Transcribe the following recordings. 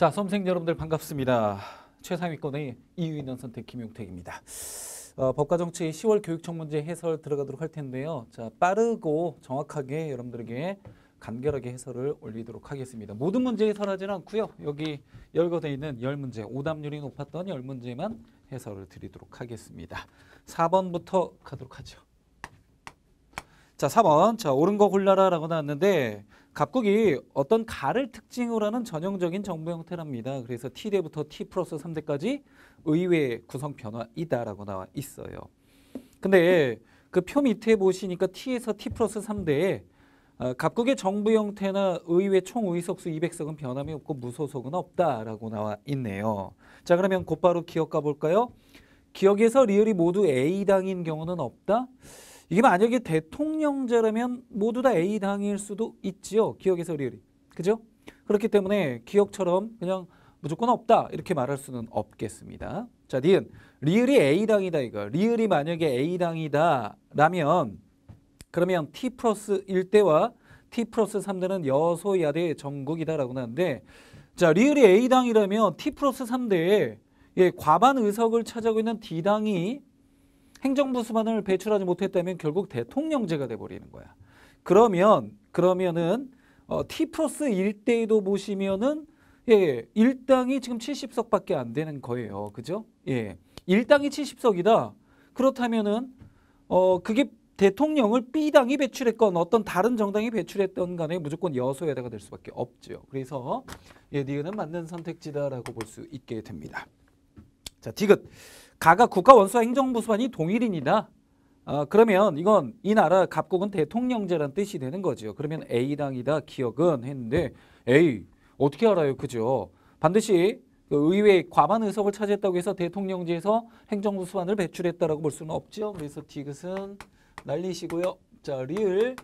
자, 수험생 여러분들 반갑습니다. 최상위권의 이유 있는 선택 김용택입니다. 어, 법과정치 10월 교육청 문제 해설 들어가도록 할 텐데요. 자, 빠르고 정확하게 여러분들에게 간결하게 해설을 올리도록 하겠습니다. 모든 문제 해설하지는 않고요. 여기 열거되어 있는 10문제, 오답률이 높았던 10문제만 해설을 드리도록 하겠습니다. 4번부터 가도록 하죠. 자, 4번 자, 옳은 거 골라라라고 나왔는데 각국이 어떤 가를 특징으로 하는 전형적인 정부 형태랍니다. 그래서 T대부터 T 플러스 3대까지 의회 구성 변화이다라고 나와 있어요. 근데 그 표 밑에 보시니까 T에서 T 플러스 3대에 어, 각국의 정부 형태나 의회 총 의석수 200석은 변함이 없고 무소속은 없다라고 나와 있네요. 자 그러면 곧바로 기억 가볼까요? 기억에서 리얼이 모두 A당인 경우는 없다? 이게 만약에 대통령제라면 모두 다 A당일 수도 있지요. 기억에서 리을이. 그죠? 그렇기 때문에 기억처럼 그냥 무조건 없다 이렇게 말할 수는 없겠습니다. 자, 니은 리을이 A당이다 이거. 리을이 만약에 A당이다 라면 그러면 T 플러스 1대와 T 플러스 3대는 여소야대 전국이다라고 하는데 자, 리을이 A당이라면 T 플러스 3대에 예, 과반 의석을 차지하고 있는 D당이 행정부 수반을 배출하지 못했다면 결국 대통령제가 돼버리는 거야. 그러면 그러면은 어, T 플러스 1대도 보시면은 예, 예, 일당이 지금 70석밖에 안 되는 거예요. 그죠? 예. 일당이 70석이다. 그렇다면은 어 그게 대통령을 B당이 배출했건 어떤 다른 정당이 배출했던 간에 무조건 여소야대가 될 수밖에 없죠. 그래서 예, 니은 맞는 선택지다라고 볼 수 있게 됩니다. 자, 디귿. 가가 국가 원수와 행정부 수반이 동일인이다. 아, 그러면 이건 이 나라 갑국은 대통령제란 뜻이 되는 거죠. 그러면 A당이다 기억은 했는데 A 어떻게 알아요? 그죠? 반드시 그 의회 과반 의석을 차지했다고 해서 대통령제에서 행정부 수반을 배출했다라고 볼 수는 없죠. 그래서 디귿은 날리시고요. 자, 리을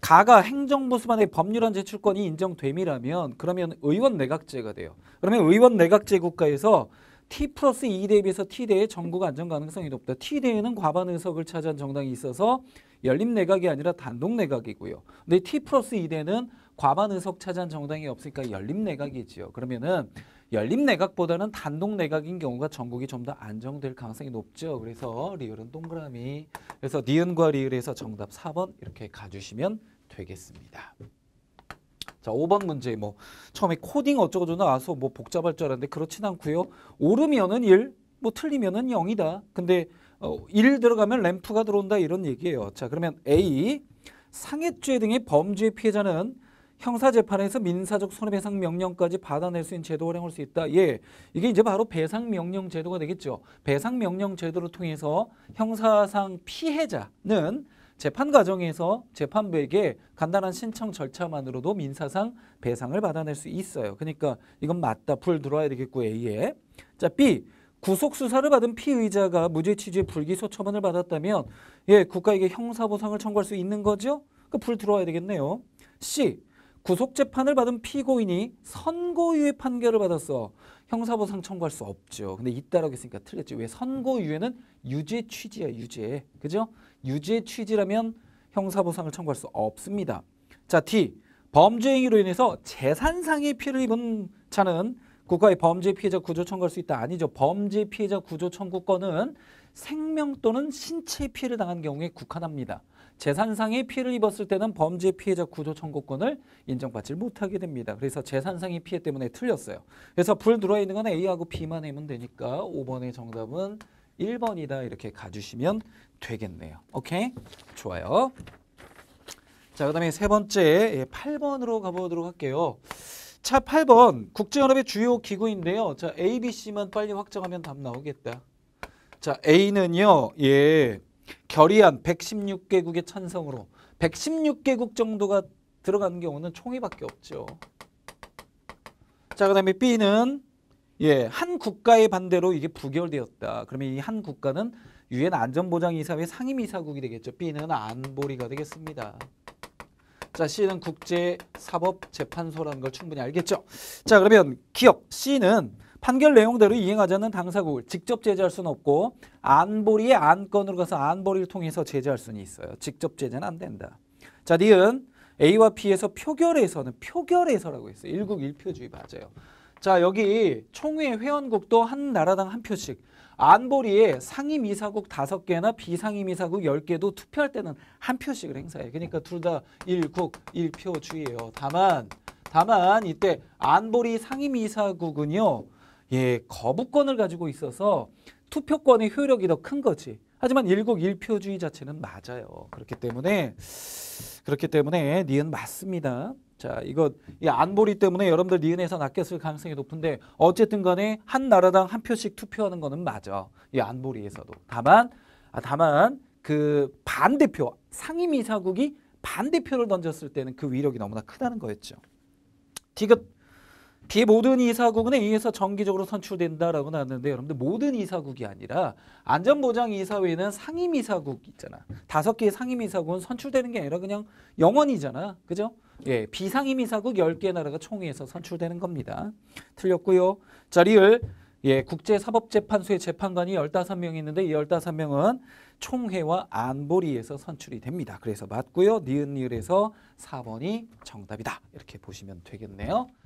가가 행정부 수반의 법률안 제출권이 인정됨이라면 그러면 의원 내각제가 돼요. 그러면 의원 내각제 국가에서 T 플러스 2 e 대비해서 T대의 전국 안정 가능성이 높다. T대에는 과반 의석을 차지한 정당이 있어서 열림 내각이 아니라 단독 내각이고요. 근데 T 플러스 2대는 e 과반 의석 차지한 정당이 없으니까 열림 내각이지요. 그러면은 열림 내각보다는 단독 내각인 경우가 전국이 좀 더 안정될 가능성이 높죠. 그래서 리을은 동그라미. 그래서 니은과 리을에서 정답 4번 이렇게 가주시면 되겠습니다. 자, 5번 문제 뭐 처음에 코딩 어쩌고저쩌고 나와서 뭐 복잡할 줄 알았는데 그렇진 않고요. 오르면은 1, 뭐 틀리면은 0이다. 근데 어, 1 들어가면 램프가 들어온다 이런 얘기예요. 자, 그러면 A 상해죄 등의 범죄 피해자는 형사재판에서 민사적 손해배상 명령까지 받아낼 수 있는 제도 활용할 수 있다. 예, 이게 이제 바로 배상명령 제도가 되겠죠. 배상명령 제도를 통해서 형사상 피해자는 재판 과정에서 재판부에게 간단한 신청 절차만으로도 민사상 배상을 받아낼 수 있어요. 그러니까 이건 맞다. 풀 들어와야 되겠고 A에. 자 B. 구속 수사를 받은 피의자가 무죄 취지의 불기소 처분을 받았다면 예, 국가에게 형사 보상을 청구할 수 있는 거죠? 그러니까 불 들어와야 되겠네요. C. 구속 재판을 받은 피고인이 선고유예 판결을 받았어. 형사보상 청구할 수 없죠. 근데 있다라고 했으니까 틀렸지. 왜 선고유예는 유죄 취지야, 유죄. 그죠? 유죄 취지라면 형사보상을 청구할 수 없습니다. 자, D. 범죄 행위로 인해서 재산상의 피해를 입은 자는 국가의 범죄 피해자 구조 청구할 수 있다. 아니죠. 범죄 피해자 구조 청구권은 생명 또는 신체 피해를 당한 경우에 국한합니다. 재산상의 피해를 입었을 때는 범죄 피해자 구조 청구권을 인정받지 못하게 됩니다. 그래서 재산상의 피해 때문에 틀렸어요. 그래서 불 들어있는 와건 A하고 B만 내면 되니까 5번의 정답은 1번이다 이렇게 가주시면 되겠네요. 오케이? 좋아요. 자, 그 다음에 세 번째 8번으로 예, 가보도록 할게요. 차 8번 국제연합의 주요 기구인데요. 자 A, B, C만 빨리 확정하면 답 나오겠다. 자 A는요. 예. 결의안 116개국의 찬성으로 116개국 정도가 들어간 경우는 총회밖에 없죠. 자, 그다음에 B는 예, 한 국가의 반대로 이게 부결되었다. 그러면 이 한 국가는 유엔 안전보장이사회 상임이사국이 되겠죠. B는 안보리가 되겠습니다. 자, C는 국제사법재판소라는 걸 충분히 알겠죠. 자, 그러면 기억 C는 판결 내용대로 이행하자는 당사국을 직접 제재할 수는 없고 안보리의 안건으로 가서 안보리를 통해서 제재할 수는 있어요. 직접 제재는 안 된다. 자, 니은 A와 B에서 표결에서는 표결에서라고 했어요. 일국 일표주의 맞아요. 자, 여기 총회 회원국도 한 나라당 한 표씩 안보리에 상임이사국 다섯 개나 비상임이사국 열개도 투표할 때는 한 표씩을 행사해요. 그러니까 둘 다 일국 일표주의예요. 다만 다만 이때 안보리 상임이사국은요. 예, 거부권을 가지고 있어서 투표권의 효력이 더 큰 거지. 하지만 일국 일표주의 자체는 맞아요. 그렇기 때문에 그렇기 때문에 니은 맞습니다. 자, 이거 이 안보리 때문에 여러분들 니은에서 낚였을 가능성이 높은데 어쨌든 간에 한 나라당 한 표씩 투표하는 거는 맞아. 이 안보리에서도. 다만 아, 다만 그 반대표 상임이사국이 반대표를 던졌을 때는 그 위력이 너무나 크다는 거였죠. 디귿 비모든 이사국은 의해서 정기적으로 선출된다라고 나왔는데 여러분들 모든 이사국이 아니라 안전보장이사회는 상임이사국 있잖아. 다섯 개의 상임이사국은 선출되는 게 아니라 그냥 영원이잖아. 그죠? 예, 비상임이사국 열개의 나라가 총회에서 선출되는 겁니다. 틀렸고요. 자, 리를 예, 국제사법재판소의 재판관이 열다섯 명이 있는데 이 열다섯 명은 총회와 안보리에서 선출이 됩니다. 그래서 맞고요. 니은니을에서 사번이 정답이다. 이렇게 보시면 되겠네요.